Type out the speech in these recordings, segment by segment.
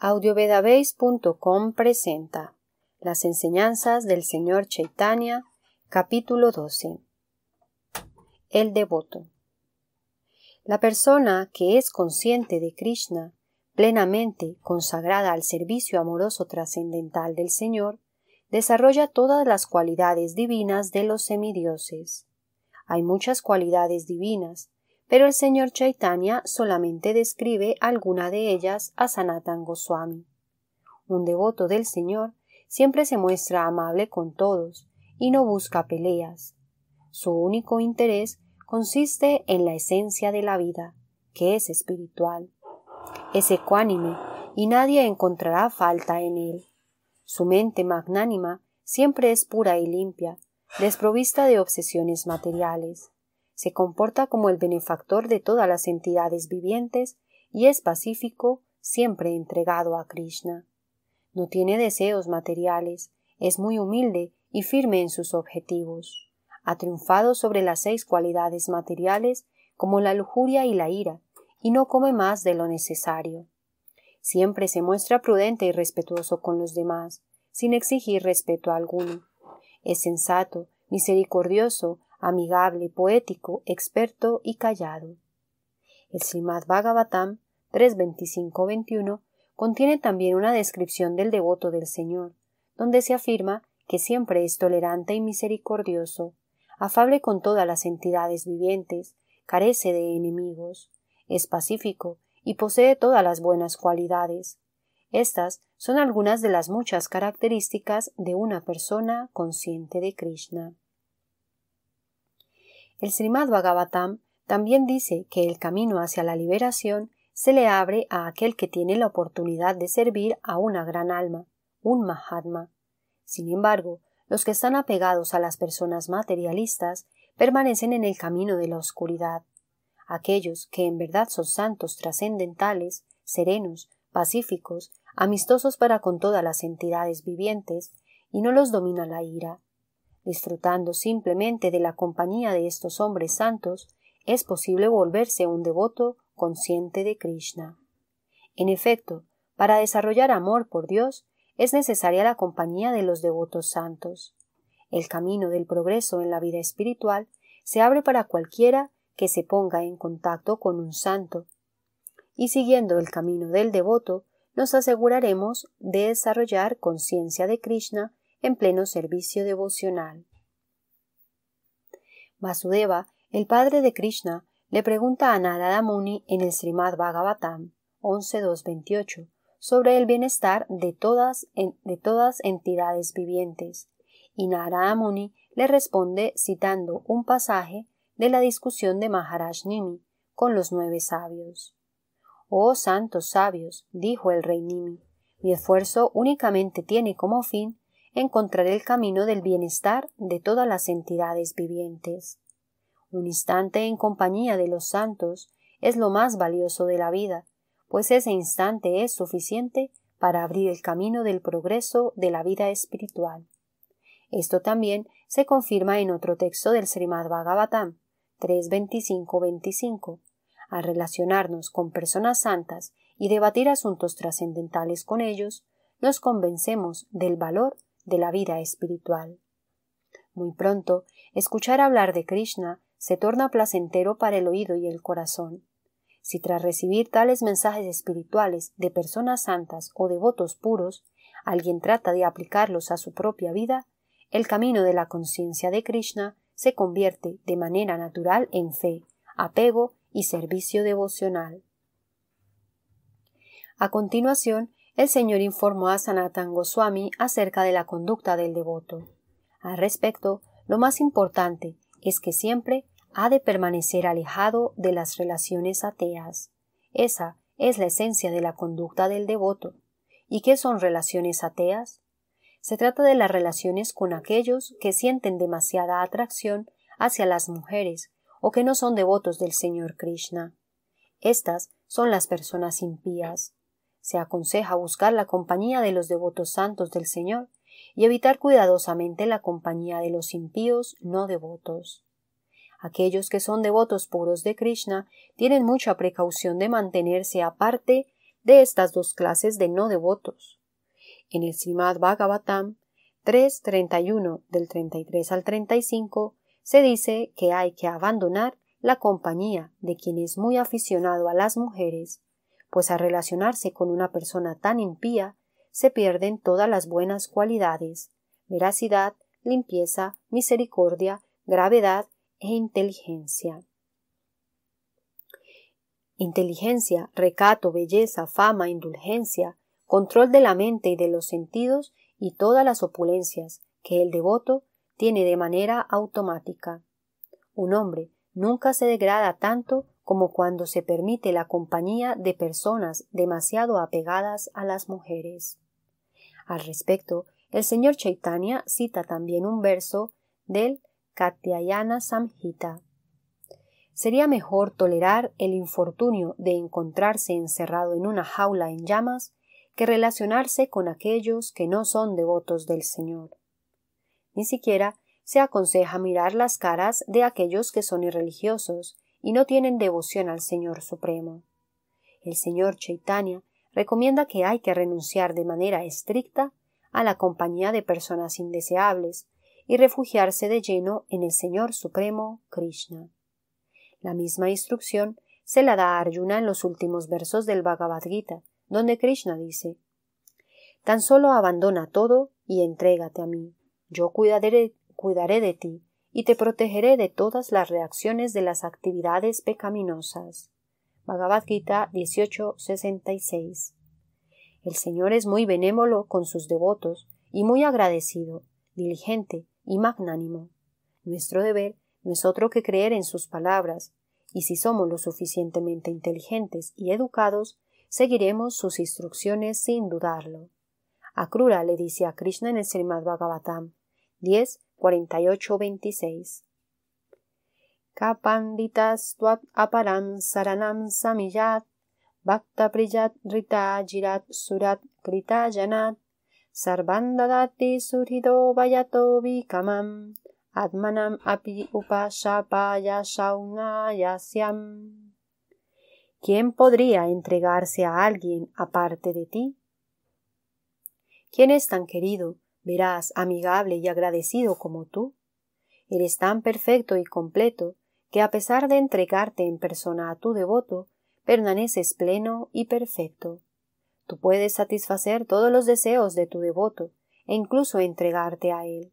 audiovedabase.com presenta Las enseñanzas del Señor Chaitanya, capítulo 12. El devoto. La persona que es consciente de Krishna, plenamente consagrada al servicio amoroso trascendental del Señor, desarrolla todas las cualidades divinas de los semidioses. Hay muchas cualidades divinas, pero el señor Chaitanya solamente describe alguna de ellas a Sanatan Goswami. Un devoto del Señor siempre se muestra amable con todos y no busca peleas. Su único interés consiste en la esencia de la vida, que es espiritual. Es ecuánime y nadie encontrará falta en él. Su mente magnánima siempre es pura y limpia, desprovista de obsesiones materiales se comporta como el benefactor de todas las entidades vivientes y es pacífico, siempre entregado a Krishna. No tiene deseos materiales, es muy humilde y firme en sus objetivos. Ha triunfado sobre las seis cualidades materiales como la lujuria y la ira, y no come más de lo necesario. Siempre se muestra prudente y respetuoso con los demás, sin exigir respeto alguno. Es sensato, misericordioso, amigable, poético, experto y callado. El Srimad Bhagavatam 3.25.21 contiene también una descripción del devoto del Señor, donde se afirma que siempre es tolerante y misericordioso, afable con todas las entidades vivientes, carece de enemigos, es pacífico y posee todas las buenas cualidades. Estas son algunas de las muchas características de una persona consciente de Krishna. El Srimad Bhagavatam también dice que el camino hacia la liberación se le abre a aquel que tiene la oportunidad de servir a una gran alma, un Mahatma. Sin embargo, los que están apegados a las personas materialistas permanecen en el camino de la oscuridad. Aquellos que en verdad son santos trascendentales, serenos, pacíficos, amistosos para con todas las entidades vivientes, y no los domina la ira, Disfrutando simplemente de la compañía de estos hombres santos, es posible volverse un devoto consciente de Krishna. En efecto, para desarrollar amor por Dios es necesaria la compañía de los devotos santos. El camino del progreso en la vida espiritual se abre para cualquiera que se ponga en contacto con un santo. Y siguiendo el camino del devoto, nos aseguraremos de desarrollar conciencia de Krishna en pleno servicio devocional. Vasudeva, el padre de Krishna, le pregunta a Narada Muni en el Srimad Bhagavatam 11.2.28 sobre el bienestar de todas, de todas entidades vivientes, y Narada Muni le responde citando un pasaje de la discusión de Maharaj Nimi con los nueve sabios. Oh santos sabios, dijo el rey Nimi, mi esfuerzo únicamente tiene como fin encontrar el camino del bienestar de todas las entidades vivientes. Un instante en compañía de los santos es lo más valioso de la vida, pues ese instante es suficiente para abrir el camino del progreso de la vida espiritual. Esto también se confirma en otro texto del Srimad Bhagavatam 3.25.25. Al relacionarnos con personas santas y debatir asuntos trascendentales con ellos, nos convencemos del valor de la vida espiritual. Muy pronto, escuchar hablar de Krishna se torna placentero para el oído y el corazón. Si tras recibir tales mensajes espirituales de personas santas o devotos puros, alguien trata de aplicarlos a su propia vida, el camino de la conciencia de Krishna se convierte de manera natural en fe, apego y servicio devocional. A continuación, el Señor informó a Sanatan Goswami acerca de la conducta del devoto. Al respecto, lo más importante es que siempre ha de permanecer alejado de las relaciones ateas. Esa es la esencia de la conducta del devoto. ¿Y qué son relaciones ateas? Se trata de las relaciones con aquellos que sienten demasiada atracción hacia las mujeres o que no son devotos del Señor Krishna. Estas son las personas impías. Se aconseja buscar la compañía de los devotos santos del Señor y evitar cuidadosamente la compañía de los impíos no devotos. Aquellos que son devotos puros de Krishna tienen mucha precaución de mantenerse aparte de estas dos clases de no devotos. En el Srimad Bhagavatam 3.31 del 33 al 35 se dice que hay que abandonar la compañía de quien es muy aficionado a las mujeres, pues al relacionarse con una persona tan impía se pierden todas las buenas cualidades veracidad, limpieza, misericordia, gravedad e inteligencia. Inteligencia, recato, belleza, fama, indulgencia, control de la mente y de los sentidos y todas las opulencias que el devoto tiene de manera automática. Un hombre nunca se degrada tanto como cuando se permite la compañía de personas demasiado apegadas a las mujeres. Al respecto, el señor Chaitanya cita también un verso del Katyayana Samhita. Sería mejor tolerar el infortunio de encontrarse encerrado en una jaula en llamas que relacionarse con aquellos que no son devotos del Señor. Ni siquiera se aconseja mirar las caras de aquellos que son irreligiosos, y no tienen devoción al Señor Supremo. El Señor Chaitanya recomienda que hay que renunciar de manera estricta a la compañía de personas indeseables y refugiarse de lleno en el Señor Supremo Krishna. La misma instrucción se la da a Arjuna en los últimos versos del Bhagavad Gita, donde Krishna dice Tan solo abandona todo y entrégate a mí. Yo cuidaré, cuidaré de ti y te protegeré de todas las reacciones de las actividades pecaminosas. Bhagavad Gita 18:66. El Señor es muy benévolo con sus devotos y muy agradecido, diligente y magnánimo. Nuestro deber no es otro que creer en sus palabras, y si somos lo suficientemente inteligentes y educados, seguiremos sus instrucciones sin dudarlo. Akrura le dice a Krishna en el Srimad Bhagavatam 10, 48-26. Kapanditas tuat aparam saranam samillat, bhakta priyat rita girat surat Kritayanat, Sarbandadati sarvandadati surhido vayato vikamam, atmanam api upashapaya shaunayasyam. ¿Quién podría entregarse a alguien aparte de ti? ¿Quién es tan querido Verás, amigable y agradecido como tú, eres tan perfecto y completo que a pesar de entregarte en persona a tu devoto, permaneces pleno y perfecto. Tú puedes satisfacer todos los deseos de tu devoto e incluso entregarte a él.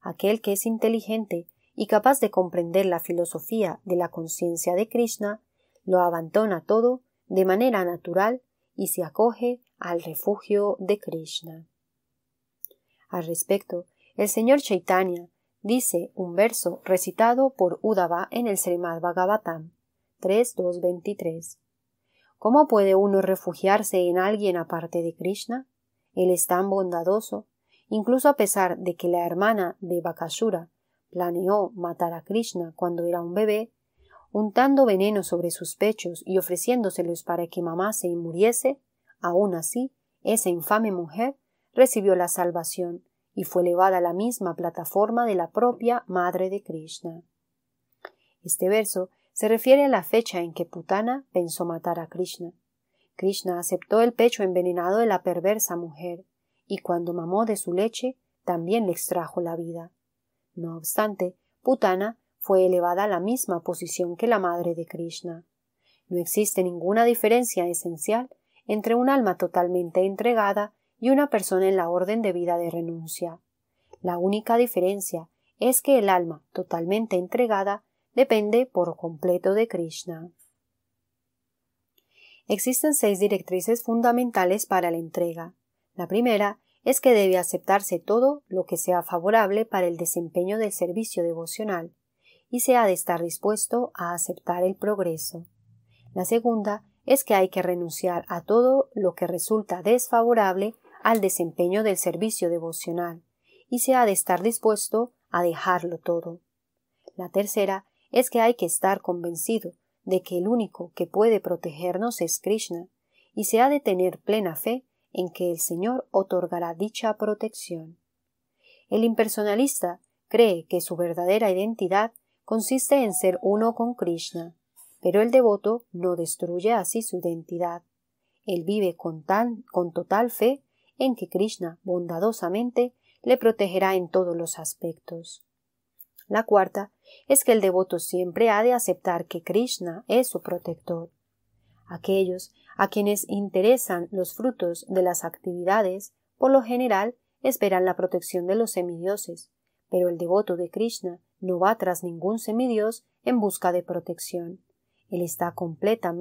Aquel que es inteligente y capaz de comprender la filosofía de la conciencia de Krishna, lo abandona todo de manera natural y se acoge al refugio de Krishna. Al respecto, el señor Chaitanya dice un verso recitado por Udava en el Srimad Bhagavatam 3.2.23. ¿Cómo puede uno refugiarse en alguien aparte de Krishna? Él es tan bondadoso, incluso a pesar de que la hermana de Bakashura planeó matar a Krishna cuando era un bebé, untando veneno sobre sus pechos y ofreciéndoselos para que mamase y muriese, aún así, esa infame mujer recibió la salvación y fue elevada a la misma plataforma de la propia Madre de Krishna. Este verso se refiere a la fecha en que Putana pensó matar a Krishna. Krishna aceptó el pecho envenenado de la perversa mujer, y cuando mamó de su leche, también le extrajo la vida. No obstante, Putana fue elevada a la misma posición que la madre de Krishna. No existe ninguna diferencia esencial entre un alma totalmente entregada y una persona en la orden de vida de renuncia. La única diferencia es que el alma totalmente entregada depende por completo de Krishna. Existen seis directrices fundamentales para la entrega. La primera es que debe aceptarse todo lo que sea favorable para el desempeño del servicio devocional y se ha de estar dispuesto a aceptar el progreso. La segunda es que hay que renunciar a todo lo que resulta desfavorable al desempeño del servicio devocional y se ha de estar dispuesto a dejarlo todo. La tercera es que hay que estar convencido de que el único que puede protegernos es Krishna y se ha de tener plena fe en que el Señor otorgará dicha protección. El impersonalista cree que su verdadera identidad consiste en ser uno con Krishna, pero el devoto no destruye así su identidad. Él vive con, tan, con total fe en que Krishna bondadosamente le protegerá en todos los aspectos. La cuarta es que el devoto siempre ha de aceptar que Krishna es su protector. Aquellos a quienes interesan los frutos de las actividades, por lo general, esperan la protección de los semidioses, pero el devoto de Krishna no va tras ningún semidios en busca de protección. Él está,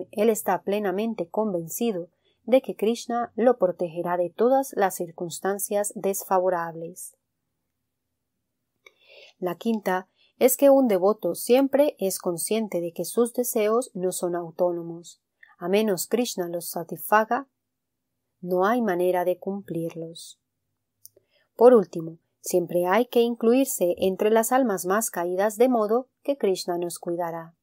él está plenamente convencido de que Krishna lo protegerá de todas las circunstancias desfavorables. La quinta es que un devoto siempre es consciente de que sus deseos no son autónomos. A menos Krishna los satisfaga, no hay manera de cumplirlos. Por último, siempre hay que incluirse entre las almas más caídas de modo que Krishna nos cuidará.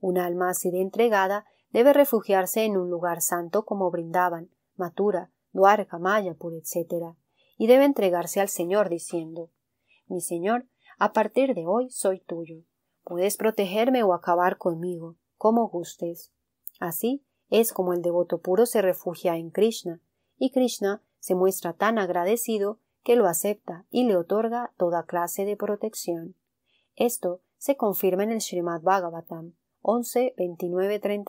Un alma así de entregada debe refugiarse en un lugar santo como Brindaban, Matura, Duarca, Mayapur, etc. Y debe entregarse al Señor diciendo Mi Señor, a partir de hoy soy tuyo. Puedes protegerme o acabar conmigo, como gustes. Así es como el devoto puro se refugia en Krishna, y Krishna se muestra tan agradecido que lo acepta y le otorga toda clase de protección. Esto se confirma en el Srimad Bhagavatam, 11, 29,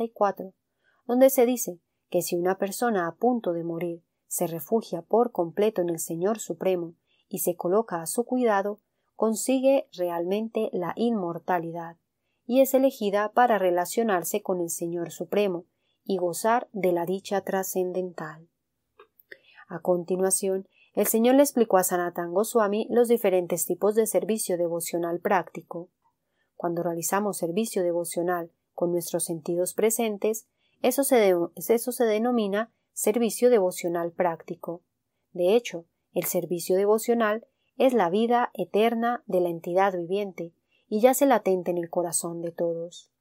donde se dice que si una persona a punto de morir se refugia por completo en el Señor Supremo y se coloca a su cuidado, consigue realmente la inmortalidad y es elegida para relacionarse con el Señor Supremo y gozar de la dicha trascendental. A continuación, el Señor le explicó a Sanatán Goswami los diferentes tipos de servicio devocional práctico cuando realizamos servicio devocional con nuestros sentidos presentes, eso se, se denomina servicio devocional práctico. De hecho, el servicio devocional es la vida eterna de la entidad viviente y ya se latente en el corazón de todos.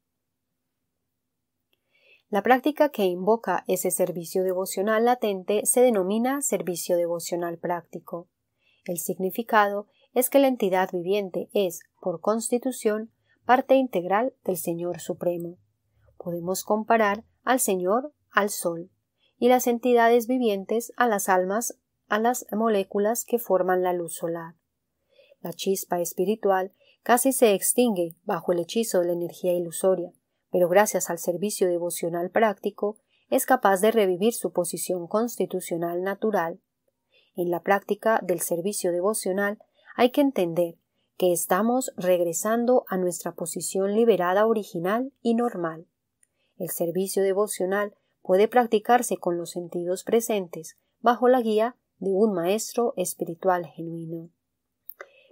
La práctica que invoca ese servicio devocional latente se denomina servicio devocional práctico. El significado es que la entidad viviente es, por constitución, parte integral del Señor Supremo. Podemos comparar al Señor al Sol y las entidades vivientes a las almas, a las moléculas que forman la luz solar. La chispa espiritual casi se extingue bajo el hechizo de la energía ilusoria, pero gracias al servicio devocional práctico es capaz de revivir su posición constitucional natural. En la práctica del servicio devocional hay que entender que estamos regresando a nuestra posición liberada original y normal. El servicio devocional puede practicarse con los sentidos presentes, bajo la guía de un maestro espiritual genuino.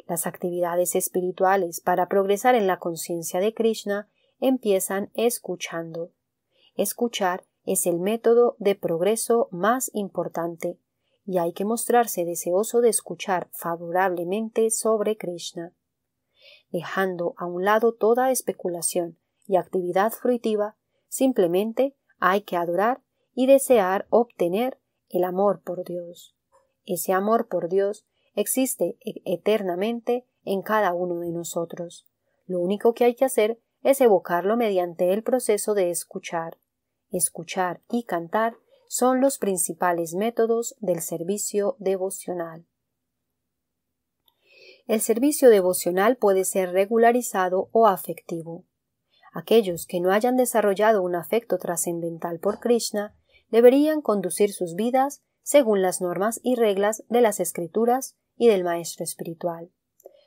Las actividades espirituales para progresar en la conciencia de Krishna empiezan escuchando. Escuchar es el método de progreso más importante y hay que mostrarse deseoso de escuchar favorablemente sobre Krishna dejando a un lado toda especulación y actividad fruitiva, simplemente hay que adorar y desear obtener el amor por Dios. Ese amor por Dios existe e-, eternamente en cada uno de nosotros. Lo único que hay que hacer es evocarlo mediante el proceso de escuchar. Escuchar y cantar son los principales métodos del servicio devocional. El servicio devocional puede ser regularizado o afectivo. Aquellos que no hayan desarrollado un afecto trascendental por Krishna deberían conducir sus vidas según las normas y reglas de las escrituras y del maestro espiritual.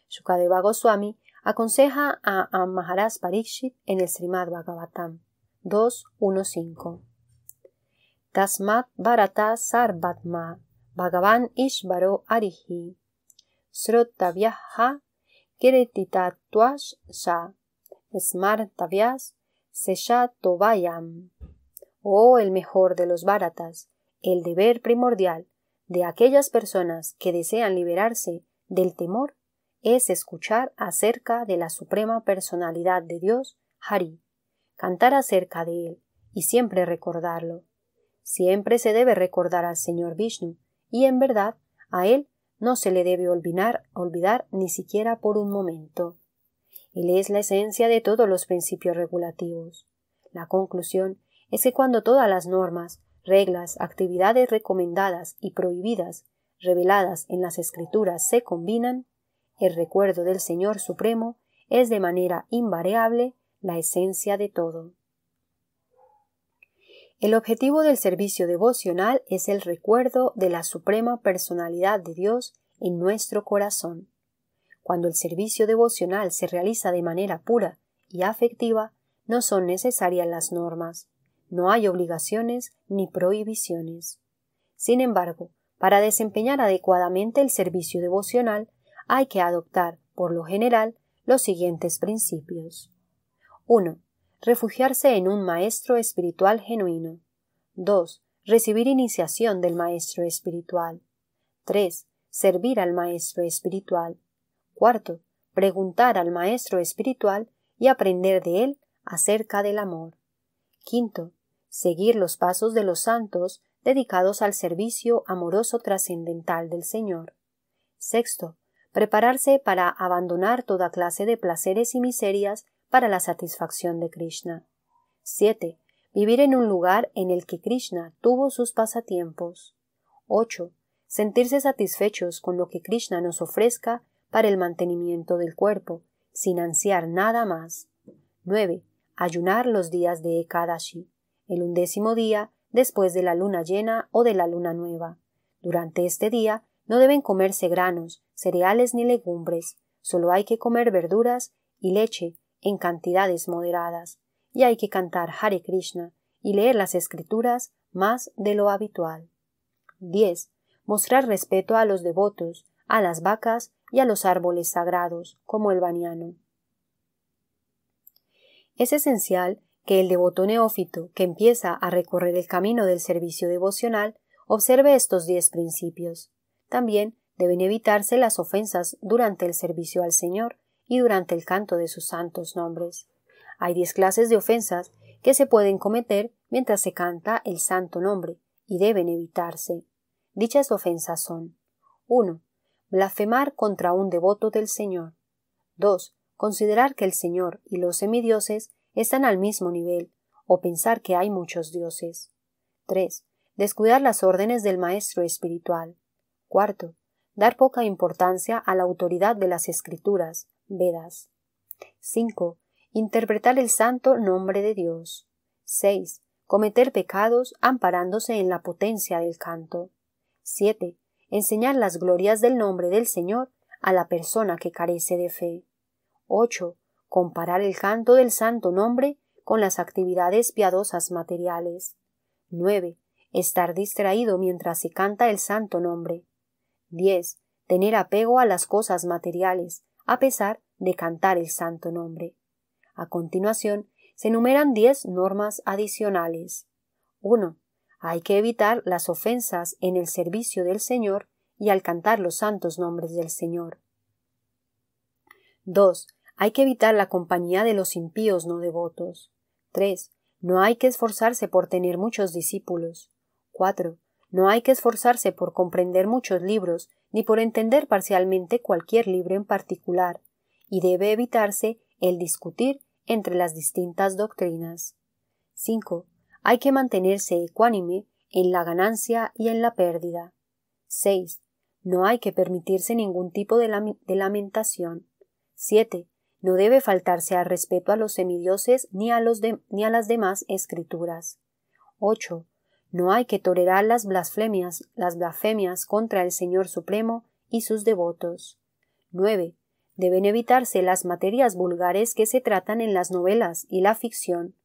Shukadeva Goswami aconseja a, Maharas Parikshit en el Srimad Bhagavatam 2.1.5 Tasmat Bharata Sarvatma Bhagavan Ishvaro Arihi Oh, el mejor de los Bharatas, el deber primordial de aquellas personas que desean liberarse del temor es escuchar acerca de la Suprema Personalidad de Dios, Hari, cantar acerca de él y siempre recordarlo. Siempre se debe recordar al Señor Vishnu y en verdad a él no se le debe olvidar, olvidar ni siquiera por un momento. Él es la esencia de todos los principios regulativos. La conclusión es que cuando todas las normas, reglas, actividades recomendadas y prohibidas reveladas en las escrituras se combinan, el recuerdo del Señor Supremo es de manera invariable la esencia de todo. El objetivo del servicio devocional es el recuerdo de la Suprema Personalidad de Dios en nuestro corazón. Cuando el servicio devocional se realiza de manera pura y afectiva, no son necesarias las normas, no hay obligaciones ni prohibiciones. Sin embargo, para desempeñar adecuadamente el servicio devocional hay que adoptar, por lo general, los siguientes principios. 1 refugiarse en un maestro espiritual genuino. 2. Recibir iniciación del maestro espiritual. 3. Servir al maestro espiritual. 4. Preguntar al maestro espiritual y aprender de él acerca del amor. 5. Seguir los pasos de los santos dedicados al servicio amoroso trascendental del Señor. 6. Prepararse para abandonar toda clase de placeres y miserias para la satisfacción de Krishna. 7. Vivir en un lugar en el que Krishna tuvo sus pasatiempos. 8. Sentirse satisfechos con lo que Krishna nos ofrezca para el mantenimiento del cuerpo, sin ansiar nada más. 9. Ayunar los días de Ekadashi, el undécimo día después de la luna llena o de la luna nueva. Durante este día no deben comerse granos, cereales ni legumbres, solo hay que comer verduras y leche en cantidades moderadas y hay que cantar Hare Krishna y leer las escrituras más de lo habitual. 10. Mostrar respeto a los devotos, a las vacas y a los árboles sagrados, como el baniano. Es esencial que el devoto neófito que empieza a recorrer el camino del servicio devocional observe estos diez principios. También deben evitarse las ofensas durante el servicio al Señor y durante el canto de sus santos nombres. Hay diez clases de ofensas que se pueden cometer mientras se canta el santo nombre y deben evitarse. Dichas ofensas son 1. Blasfemar contra un devoto del Señor. 2. Considerar que el Señor y los semidioses están al mismo nivel o pensar que hay muchos dioses. 3. Descuidar las órdenes del maestro espiritual. 4. dar poca importancia a la autoridad de las escrituras, Vedas. 5. Interpretar el santo nombre de Dios. 6. Cometer pecados amparándose en la potencia del canto. 7. Enseñar las glorias del nombre del Señor a la persona que carece de fe. 8. Comparar el canto del santo nombre con las actividades piadosas materiales. 9. Estar distraído mientras se canta el santo nombre. 10. Tener apego a las cosas materiales, a pesar de cantar el santo nombre. A continuación, se enumeran diez normas adicionales. 1. Hay que evitar las ofensas en el servicio del Señor y al cantar los santos nombres del Señor. 2. Hay que evitar la compañía de los impíos no devotos. 3. No hay que esforzarse por tener muchos discípulos. 4. No hay que esforzarse por comprender muchos libros ni por entender parcialmente cualquier libro en particular, y debe evitarse el discutir entre las distintas doctrinas. 5. Hay que mantenerse ecuánime en la ganancia y en la pérdida. 6. No hay que permitirse ningún tipo de, lamentación. 7. No debe faltarse al respeto a los semidioses ni a, ni a las demás escrituras. 8. No hay que tolerar las blasfemias, las blasfemias contra el Señor Supremo y sus devotos. 9. Deben evitarse las materias vulgares que se tratan en las novelas y la ficción,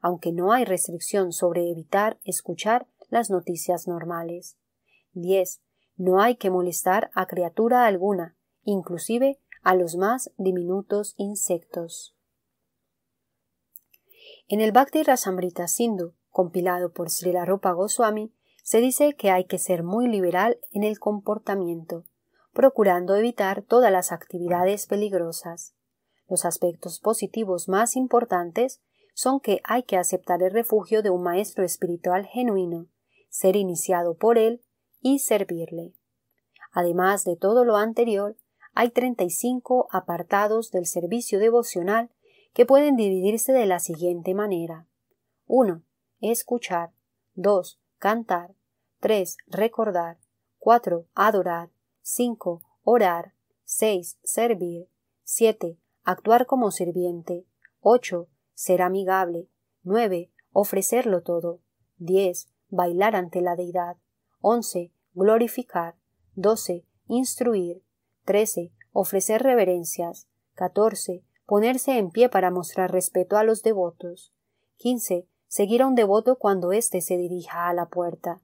aunque no hay restricción sobre evitar escuchar las noticias normales. 10. No hay que molestar a criatura alguna, inclusive a los más diminutos insectos. En el Bhakti Rasamrita Sindhu compilado por Srila Rupa Goswami, se dice que hay que ser muy liberal en el comportamiento, procurando evitar todas las actividades peligrosas. Los aspectos positivos más importantes son que hay que aceptar el refugio de un maestro espiritual genuino, ser iniciado por él y servirle. Además de todo lo anterior, hay 35 apartados del servicio devocional que pueden dividirse de la siguiente manera. 1 escuchar. 2. Cantar. 3. Recordar. 4. Adorar. 5. Orar. 6. Servir. 7. Actuar como sirviente. 8. Ser amigable. 9. Ofrecerlo todo. 10. Bailar ante la deidad. 11. Glorificar. 12. Instruir. 13. Ofrecer reverencias. 14. Ponerse en pie para mostrar respeto a los devotos. 15 seguir a un devoto cuando éste se dirija a la puerta.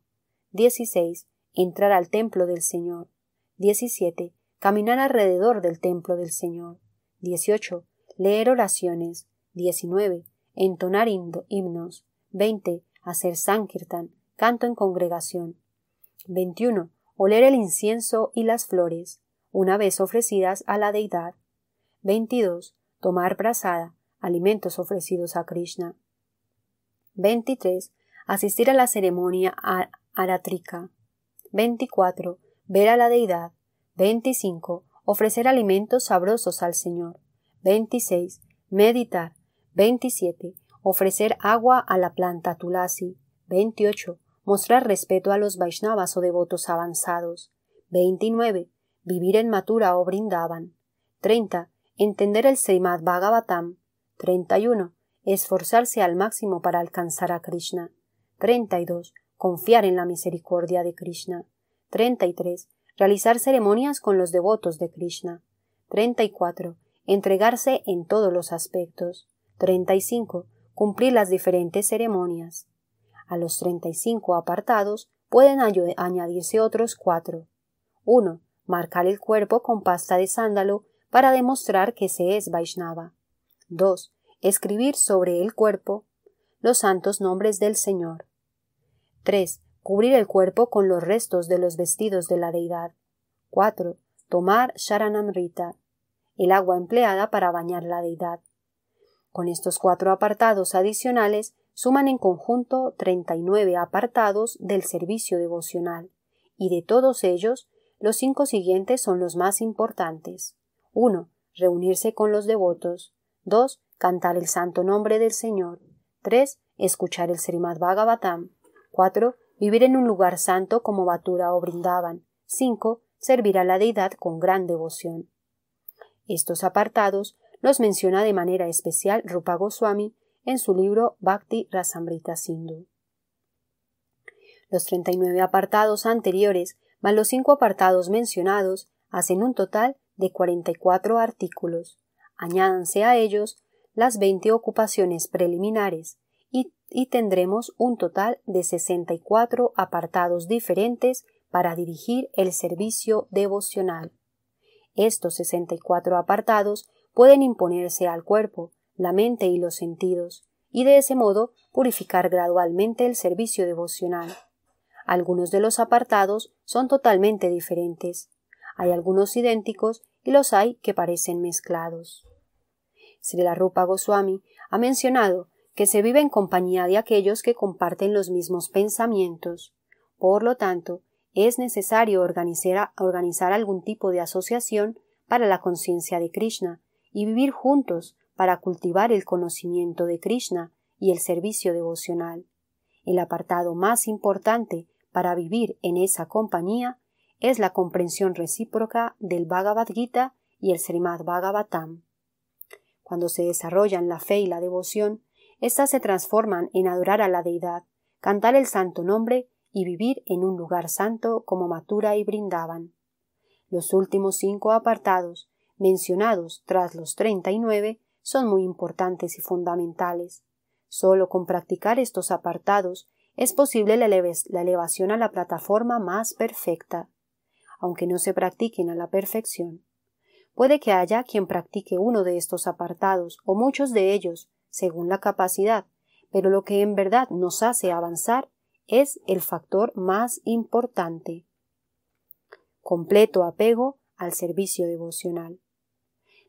16. Entrar al templo del Señor. 17. Caminar alrededor del templo del Señor. 18. Leer oraciones. 19. Entonar himnos. 20. Hacer sankirtan, canto en congregación. 21. Oler el incienso y las flores, una vez ofrecidas a la deidad. 22. Tomar brazada, alimentos ofrecidos a Krishna. 23. Asistir a la ceremonia aratrica. 24. Ver a la deidad. 25. Ofrecer alimentos sabrosos al Señor. 26. Meditar. 27. Ofrecer agua a la planta tulasi. 28. Mostrar respeto a los Vaishnavas o devotos avanzados. 29. Vivir en Matura o Brindaban. 30. Entender el Seimad Bhagavatam. 31 esforzarse al máximo para alcanzar a Krishna. 32. Confiar en la misericordia de Krishna. 33. Realizar ceremonias con los devotos de Krishna. 34. Entregarse en todos los aspectos. 35. Cumplir las diferentes ceremonias. A los 35 apartados pueden añadirse otros cuatro. 1. Marcar el cuerpo con pasta de sándalo para demostrar que se es Vaishnava. 2 escribir sobre el cuerpo los santos nombres del Señor. 3. Cubrir el cuerpo con los restos de los vestidos de la deidad. 4. Tomar Sharanamrita, el agua empleada para bañar la deidad. Con estos cuatro apartados adicionales suman en conjunto 39 apartados del servicio devocional, y de todos ellos, los cinco siguientes son los más importantes. 1. Reunirse con los devotos. 2 cantar el santo nombre del Señor. 3. Escuchar el Srimad Bhagavatam. 4. Vivir en un lugar santo como Batura o Brindaban. 5. Servir a la deidad con gran devoción. Estos apartados los menciona de manera especial Rupa Goswami en su libro Bhakti Rasamrita Sindhu. Los 39 apartados anteriores más los cinco apartados mencionados hacen un total de 44 artículos. Añádanse a ellos las 20 ocupaciones preliminares y, tendremos un total de 64 apartados diferentes para dirigir el servicio devocional. Estos 64 apartados pueden imponerse al cuerpo, la mente y los sentidos, y de ese modo purificar gradualmente el servicio devocional. Algunos de los apartados son totalmente diferentes. Hay algunos idénticos y los hay que parecen mezclados. Sri Rupa Goswami ha mencionado que se vive en compañía de aquellos que comparten los mismos pensamientos. Por lo tanto, es necesario organizar, organizar algún tipo de asociación para la conciencia de Krishna y vivir juntos para cultivar el conocimiento de Krishna y el servicio devocional. El apartado más importante para vivir en esa compañía es la comprensión recíproca del Bhagavad Gita y el Srimad Bhagavatam. Cuando se desarrollan la fe y la devoción, éstas se transforman en adorar a la deidad, cantar el santo nombre y vivir en un lugar santo como Matura y brindaban. Los últimos cinco apartados, mencionados tras los treinta y nueve, son muy importantes y fundamentales. Solo con practicar estos apartados es posible la, la elevación a la plataforma más perfecta, aunque no se practiquen a la perfección. Puede que haya quien practique uno de estos apartados, o muchos de ellos, según la capacidad, pero lo que en verdad nos hace avanzar es el factor más importante. Completo apego al servicio devocional.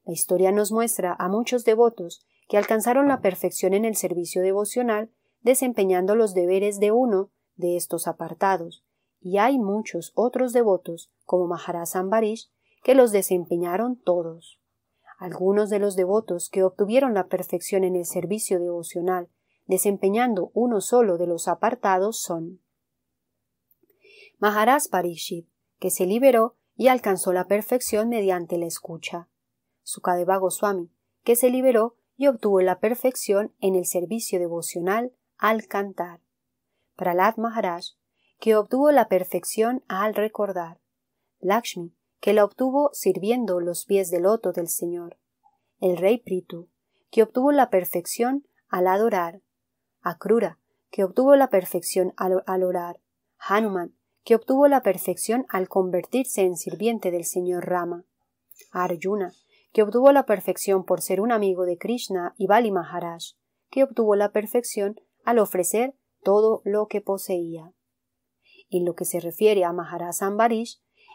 La historia nos muestra a muchos devotos que alcanzaron la perfección en el servicio devocional desempeñando los deberes de uno de estos apartados, y hay muchos otros devotos, como Maharaj Ambarish, que los desempeñaron todos. Algunos de los devotos que obtuvieron la perfección en el servicio devocional, desempeñando uno solo de los apartados son Maharaj Parishit, que se liberó y alcanzó la perfección mediante la escucha. Sukadeva Goswami, que se liberó y obtuvo la perfección en el servicio devocional al cantar. Pralat Maharaj, que obtuvo la perfección al recordar. Lakshmi, que la obtuvo sirviendo los pies del loto del Señor, el rey Pritu, que obtuvo la perfección al adorar, Akrura, que obtuvo la perfección al, orar, Hanuman, que obtuvo la perfección al convertirse en sirviente del Señor Rama, Arjuna, que obtuvo la perfección por ser un amigo de Krishna y Bali Maharaj, que obtuvo la perfección al ofrecer todo lo que poseía. En lo que se refiere a Maharaj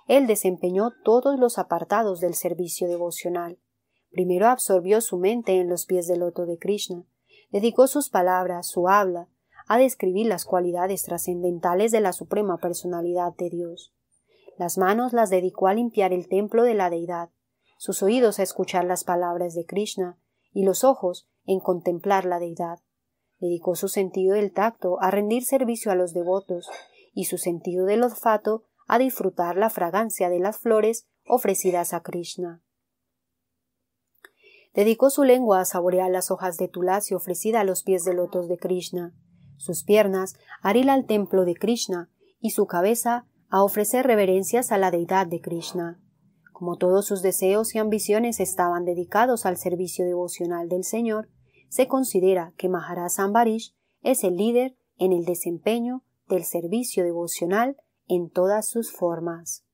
él desempeñó todos los apartados del servicio devocional. Primero absorbió su mente en los pies del loto de Krishna, dedicó sus palabras, su habla, a describir las cualidades trascendentales de la Suprema Personalidad de Dios. Las manos las dedicó a limpiar el templo de la deidad, sus oídos a escuchar las palabras de Krishna y los ojos en contemplar la deidad. Dedicó su sentido del tacto a rendir servicio a los devotos y su sentido del olfato a disfrutar la fragancia de las flores ofrecidas a Krishna. Dedicó su lengua a saborear las hojas de y ofrecida a los pies de lotos de Krishna, sus piernas a al templo de Krishna y su cabeza a ofrecer reverencias a la deidad de Krishna. Como todos sus deseos y ambiciones estaban dedicados al servicio devocional del Señor, se considera que Maharaj Ambarish es el líder en el desempeño del servicio devocional en todas sus formas.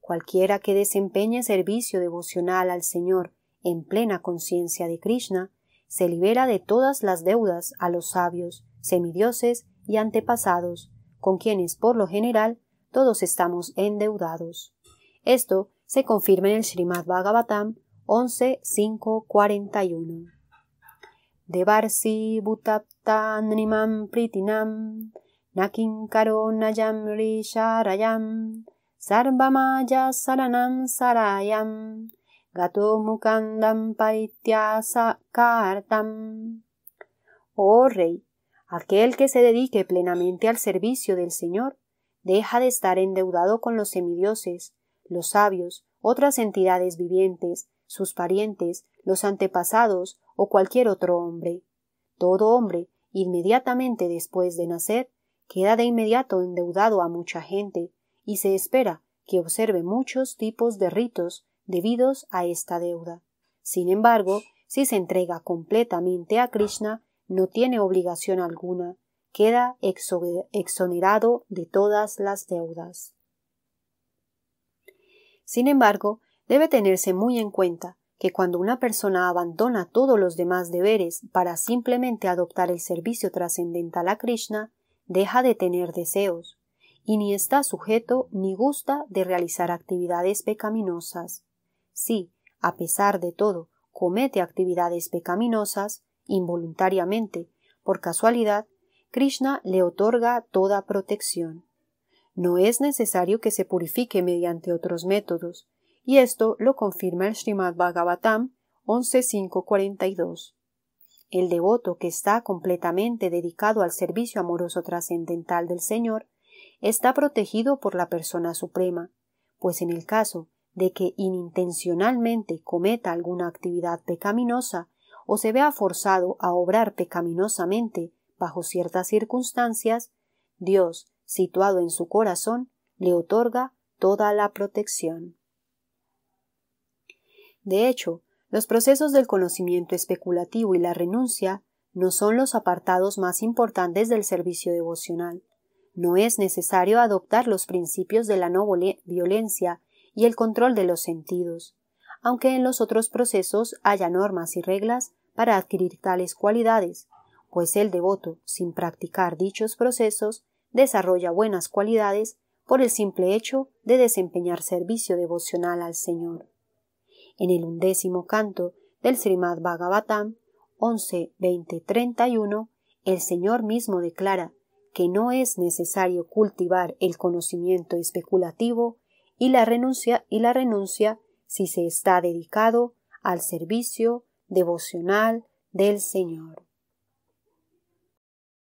Cualquiera que desempeñe servicio devocional al Señor en plena conciencia de Krishna, se libera de todas las deudas a los sabios, semidioses y antepasados, con quienes por lo general todos estamos endeudados. Esto se confirma en el Srimad Bhagavatam 11.5.41. Devarsi butaptanimam pritinam risharayam sarvamaya saranam sarayam gato mukandam kartam. Oh rey, aquel que se dedique plenamente al servicio del Señor, deja de estar endeudado con los semidioses, los sabios, otras entidades vivientes, sus parientes, los antepasados o cualquier otro hombre. Todo hombre, inmediatamente después de nacer, queda de inmediato endeudado a mucha gente y se espera que observe muchos tipos de ritos debidos a esta deuda. Sin embargo, si se entrega completamente a Krishna, no tiene obligación alguna, queda exonerado de todas las deudas. Sin embargo, debe tenerse muy en cuenta que cuando una persona abandona todos los demás deberes para simplemente adoptar el servicio trascendental a Krishna, deja de tener deseos, y ni está sujeto ni gusta de realizar actividades pecaminosas. Si, a pesar de todo, comete actividades pecaminosas, involuntariamente, por casualidad, Krishna le otorga toda protección. No es necesario que se purifique mediante otros métodos, y esto lo confirma el Srimad Bhagavatam 11.542. El devoto que está completamente dedicado al servicio amoroso trascendental del Señor está protegido por la persona suprema, pues en el caso de que inintencionalmente cometa alguna actividad pecaminosa o se vea forzado a obrar pecaminosamente bajo ciertas circunstancias, Dios, situado en su corazón, le otorga toda la protección. De hecho, los procesos del conocimiento especulativo y la renuncia no son los apartados más importantes del servicio devocional. No es necesario adoptar los principios de la no violencia y el control de los sentidos, aunque en los otros procesos haya normas y reglas para adquirir tales cualidades, pues el devoto, sin practicar dichos procesos, desarrolla buenas cualidades por el simple hecho de desempeñar servicio devocional al Señor en el undécimo canto del Srimad Bhagavatam 11.20.31, el Señor mismo declara que no es necesario cultivar el conocimiento especulativo y la renuncia y la renuncia si se está dedicado al servicio devocional del Señor.